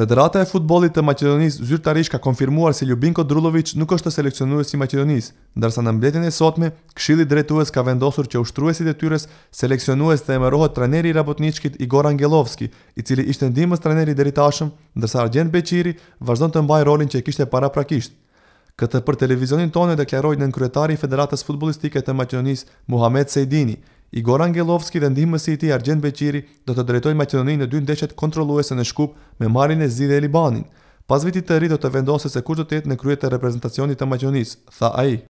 Federata e futbolit të Maqedonisë zyrtarish ka konfirmuar se Ljubinko Drulovic nuk është të seleksionuës si Macedonis, ndërsa në mbledhjen e sotme, Këshilli drejtues ka vendosur që ushtruesit e tyres seleksionues të emërohet treneri i rabotniqkit Igor Angelovski, i cili ishte ndimës treneri dheri tashëm, ndërsa Argent Beqiri vazhdojnë të mbaj rolin që e kishte para prakisht. Këtë për televizionin tonë e deklarojnë në nënkryetari i Federatas Futbolistike të Maqedonisë Muhamet Sejdini, Igor Angelovski dhe ndihmësi i tij Argjen Beqiri do të drejtojnë Maqedoninë në dy ndeshjet kontrolluese në Shkup me marrjen e Zi dhe Libanin. Pas vitit të ri do të vendose se kush do të jetë në krye të reprezentacionit të Maqedonisë, tha ai.